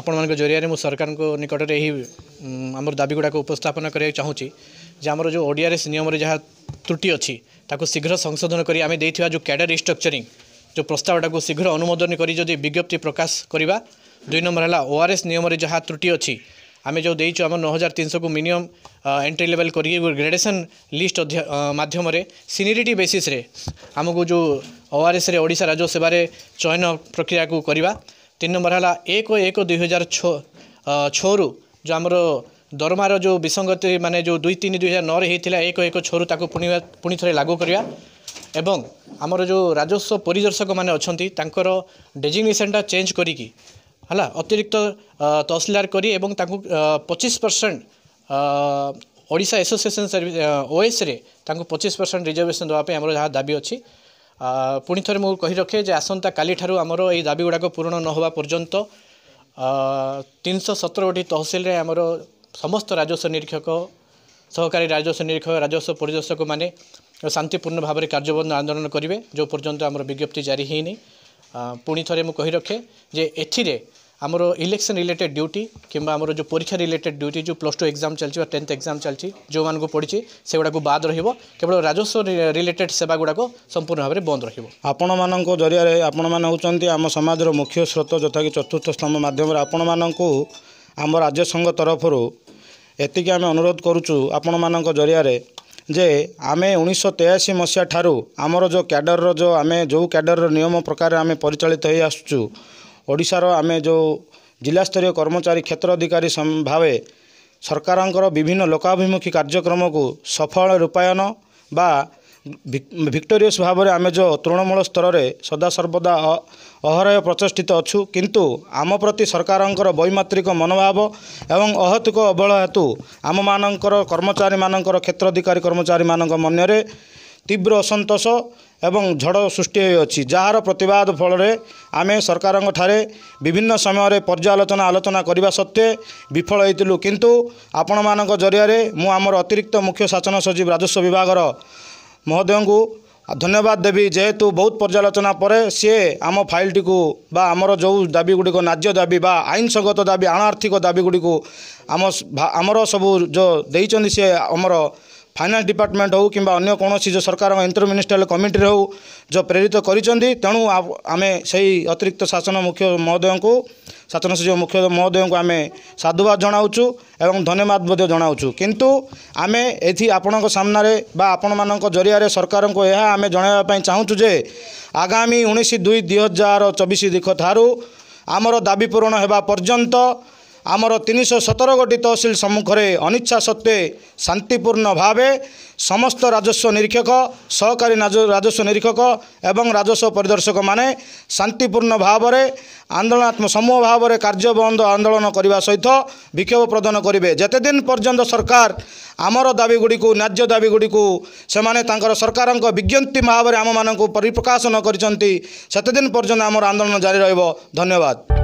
ଆପଣମାନଙ୍କ ଜରିଆରେ ମୁଁ ସରକାରଙ୍କ ନିକଟରେ ଏହି ଆମର ଦାବିଗୁଡ଼ାକ ଉପସ୍ଥାପନ କରିବାକୁ ଚାହୁଁଛି ଯେ ଆମର ଯେଉଁ ଓଡ଼ିଆରେସ୍ ନିୟମରେ ଯାହା ତ୍ରୁଟି ଅଛି ତାକୁ ଶୀଘ୍ର ସଂଶୋଧନ କରି ଆମେ ଦେଇଥିବା ଯେଉଁ କ୍ୟାଡ଼ର ରିଷ୍ଟ୍ରକ୍ଚରିଂ ଯେଉଁ ପ୍ରସ୍ତାବଟାକୁ ଶୀଘ୍ର ଅନୁମୋଦନ କରି ଯଦି ବିଜ୍ଞପ୍ତି ପ୍ରକାଶ କରିବା ଦୁଇ ନମ୍ବର ହେଲା ଓଆର୍ଏସ୍ ନିୟମରେ ଯାହା ତ୍ରୁଟି ଅଛି ଆମେ ଯେଉଁ ଦେଇଛୁ ଆମର ନଅ ହଜାର ତିନିଶହକୁ ମିନିମମ୍ ଏଣ୍ଟ୍ରି ଲେଭେଲ୍ କରିକି ଗ୍ରେଡ଼େସନ୍ ଲିଷ୍ଟ ମାଧ୍ୟମରେ ସିନିରିଟି ବେସିସ୍ରେ ଆମକୁ ଯେଉଁ ଓଆର୍ଏସ୍ରେ ଓଡ଼ିଶା ରାଜ୍ୟ ସେବାରେ ଚୟନ ପ୍ରକ୍ରିୟାକୁ କରିବା তিন নম্বর হল এক এক দুই হাজার ছরু ଯେଉଁ ଆମର ଦରମାର ଯେଉଁ ବିସଙ୍ଗତି ମାନେ ଯେଉଁ ଦୁଇ ତିନି ଦୁଇ ହଜାର ନଅରେ ହେଇଥିଲା ଏକ ଏକ ଛଅରୁ ତାକୁ ପୁଣି ପୁଣି ଥରେ ଲାଗୁ କରିବା ଏବଂ ଆମର ଯେଉଁ ରାଜସ୍ୱ ପରିଦର୍ଶକମାନେ ଅଛନ୍ତି ତାଙ୍କର ଡେଜିଗ୍ନେସନ୍ଟା ଚେଞ୍ଜ କରିକି ହେଲା ଅତିରିକ୍ତ ତହସିଲଦାର କରି ଏବଂ ତାଙ୍କୁ ପଚିଶ ପରସେଣ୍ଟ ଓଡ଼ିଶା ଆସୋସିଏସନ୍ ସର୍ଭିସ୍ ଓଏସ୍ରେ ତାଙ୍କୁ ପଚିଶ ପରସେଣ୍ଟ ରିଜର୍ଭେସନ୍ ଦେବା ପାଇଁ ଆମର ଯାହା ଦାବି ଅଛି ପୁଣି ଥରେ ମୁଁ କହି ରଖେ ଯେ ଆସନ୍ତାକାଲିଠାରୁ ଆମର ଏଇ ଦାବିଗୁଡ଼ାକ ପୂରଣ ନ ହେବା ପର୍ଯ୍ୟନ୍ତ ତିନିଶହ ସତରଟି ତହସିଲରେ ଆମର ସମସ୍ତ ରାଜସ୍ୱ ନିରୀକ୍ଷକ ସହକାରୀ ରାଜସ୍ୱ ନିରୀକ୍ଷକ ରାଜସ୍ୱ ପରିଦର୍ଶକମାନେ ଶାନ୍ତିପୂର୍ଣ୍ଣ ଭାବରେ କାର୍ଯ୍ୟବନ୍ଦ ଆନ୍ଦୋଳନ କରିବେ ଯେଉଁ ପର୍ଯ୍ୟନ୍ତ ଆମର ବିଜ୍ଞପ୍ତି ଜାରି ହେଇନି ପୁଣି ଥରେ ମୁଁ କହି ରଖେ ଯେ ଏଥିରେ ଆମର ଇଲେକ୍ସନ୍ ରିଲେଟେଡ୍ ଡ୍ୟୁଟି କିମ୍ବା ଆମର ଯେଉଁ ପରୀକ୍ଷା ରିଲେଟେଡ୍ ଡ୍ୟୁଟି ଯେଉଁ ପ୍ଲସ୍ ଟୁ ଏକ୍ଜାମ୍ ଚାଲିଛି ବା ଟେନ୍ଥ ଏକ୍ଜାମ୍ ଚାଲିଛି ଯେଉଁମାନଙ୍କୁ ପଡ଼ିଛି ସେଗୁଡ଼ାକୁ ବାଦ୍ ରହିବ କେବଳ ରାଜସ୍ୱ ରିଲେଟେଡ୍ ସେବା ଗୁଡ଼ାକ ସମ୍ପୂର୍ଣ୍ଣ ଭାବରେ ବନ୍ଦ ରହିବ ଆପଣମାନଙ୍କ ଜରିଆରେ ଆପଣମାନେ ହେଉଛନ୍ତି ଆମ ସମାଜର ମୁଖ୍ୟ ସ୍ରୋତ ଯଥାକି ଚତୁର୍ଥ ସ୍ତମ୍ଭ ମାଧ୍ୟମରେ ଆପଣମାନଙ୍କୁ ଆମ ରାଜ୍ୟ ସଂଘ ତରଫରୁ ଏତିକି ଆମେ ଅନୁରୋଧ କରୁଛୁ ଆପଣମାନଙ୍କ ଜରିଆରେ ଯେ ଆମେ ଉଣେଇଶହ ତେୟାଅଶୀ ମସିହା ଠାରୁ ଆମର ଯେଉଁ କ୍ୟାଡ଼ରର ଯେଉଁ ଆମେ ଯେଉଁ କ୍ୟାଡ଼ରର ନିୟମ ପ୍ରକାରରେ ଆମେ ପରିଚାଳିତ ହୋଇ ଆସୁଛୁ ଓଡ଼ିଶାର ଆମେ ଯେଉଁ ଜିଲ୍ଲାସ୍ତରୀୟ କର୍ମଚାରୀ କ୍ଷେତ୍ର ଅଧିକାରୀ ଭାବେ ସରକାରଙ୍କର ବିଭିନ୍ନ ଲୋକାଭିମୁଖୀ କାର୍ଯ୍ୟକ୍ରମକୁ ସଫଳ ରୂପାୟନ ବା ଭିକ୍ଟୋରିୟସ୍ ଭାବରେ ଆମେ ଯେଉଁ ତୃଣମୂଳ ସ୍ତରରେ ସଦାସର୍ବଦା ଅହରହ ପ୍ରଚେଷ୍ଟିତ ଅଛୁ କିନ୍ତୁ ଆମ ପ୍ରତି ସରକାରଙ୍କର ବୈମାତ୍ରିକ ମନୋଭାବ ଏବଂ ଅହତୁକ ଅବହେଳା ହେତୁ ଆମମାନଙ୍କର କର୍ମଚାରୀମାନଙ୍କର କ୍ଷେତ୍ର ଅଧିକାରୀ କର୍ମଚାରୀମାନଙ୍କ ମନରେ ତୀବ୍ର ଅସନ୍ତୋଷ ଏବଂ ଝଡ଼ ସୃଷ୍ଟି ହୋଇଅଛି ଯାହାର ପ୍ରତିବାଦ ଫଳରେ ଆମେ ସରକାରଙ୍କ ଠାରେ ବିଭିନ୍ନ ସମୟରେ ପର୍ଯ୍ୟାଲୋଚନା ଆଲୋଚନା କରିବା ସତ୍ତ୍ୱେ ବିଫଳ ହୋଇଥିଲୁ କିନ୍ତୁ ଆପଣମାନଙ୍କ ଜରିଆରେ ମୁଁ ଆମର ଅତିରିକ୍ତ ମୁଖ୍ୟ ଶାସନ ସଚିବ ରାଜସ୍ୱ ବିଭାଗର ମହୋଦୟଙ୍କୁ ଧନ୍ୟବାଦ ଦେବି ଯେହେତୁ ବହୁତ ପର୍ଯ୍ୟାଲୋଚନା ପରେ ସିଏ ଆମ ଫାଇଲ୍ଟିକୁ ବା ଆମର ଯେଉଁ ଦାବିଗୁଡ଼ିକ ନାଜ୍ୟ ଦାବି ବା ଆଇନସଙ୍ଗତ ଦାବି ଆଣ ଆର୍ଥିକ ଦାବିଗୁଡ଼ିକୁ ଆମ ଆମର ସବୁ ଯେଉଁ ଦେଇଛନ୍ତି ସିଏ ଆମର ଫାଇନାନ୍ସ ଡିପାର୍ଟମେଣ୍ଟ ହେଉ କିମ୍ବା ଅନ୍ୟ କୌଣସି ଯେଉଁ ସରକାରଙ୍କ ଇଣ୍ଟର ମିନିଷ୍ଟ୍ରିଆଲ କମିଟିରେ ହେଉ ଯେଉଁ ପ୍ରେରିତ କରିଛନ୍ତି ତେଣୁ ଆମେ ସେହି ଅତିରିକ୍ତ ଶାସନ ମୁଖ୍ୟ ମହୋଦୟଙ୍କୁ ଶାସନ ସଚିବ ମୁଖ୍ୟ ମହୋଦୟଙ୍କୁ ଆମେ ସାଧୁବାଦ ଜଣାଉଛୁ ଏବଂ ଧନ୍ୟବାଦ ମଧ୍ୟ ଜଣାଉଛୁ କିନ୍ତୁ ଆମେ ଏଠି ଆପଣଙ୍କ ସାମ୍ନାରେ ବା ଆପଣମାନଙ୍କ ଜରିଆରେ ସରକାରଙ୍କୁ ଏହା ଆମେ ଜଣାଇବା ପାଇଁ ଚାହୁଁଛୁ ଯେ ଆଗାମୀ ଉଣେଇଶ ଦୁଇ ଦୁଇ ହଜାର ଚବିଶ ତାରିଖ ଠାରୁ ଆମର ଦାବି ପୂରଣ ହେବା ପର୍ଯ୍ୟନ୍ତ ଆମର ତିନିଶହ ସତର ଗୋଟି ତହସିଲ ସମ୍ମୁଖରେ ଅନିଚ୍ଛା ସତ୍ତ୍ୱେ ଶାନ୍ତିପୂର୍ଣ୍ଣ ଭାବେ ସମସ୍ତ ରାଜସ୍ୱ ନିରୀକ୍ଷକ ସହକାରୀ ରାଜସ୍ୱ ନିରୀକ୍ଷକ ଏବଂ ରାଜସ୍ୱ ପରିଦର୍ଶକମାନେ ଶାନ୍ତିପୂର୍ଣ୍ଣ ଭାବରେ ଆନ୍ଦୋଳନାତ୍ମକ ସମୂହ ଭାବରେ କାର୍ଯ୍ୟ ବନ୍ଦ ଆନ୍ଦୋଳନ କରିବା ସହିତ ବିକ୍ଷୋଭ ପ୍ରଦାନ କରିବେ ଯେତେଦିନ ପର୍ଯ୍ୟନ୍ତ ସରକାର ଆମର ଦାବିଗୁଡ଼ିକୁ ନ୍ୟାଯ୍ୟ ଦାବିଗୁଡ଼ିକୁ ସେମାନେ ତାଙ୍କର ସରକାରଙ୍କ ବିଜ୍ଞପ୍ତି ଭାବରେ ଆମମାନଙ୍କୁ ପରିପ୍ରକାଶ ନ କରିଛନ୍ତି ସେତେଦିନ ପର୍ଯ୍ୟନ୍ତ ଆମର ଆନ୍ଦୋଳନ ଜାରି ରହିବ ଧନ୍ୟବାଦ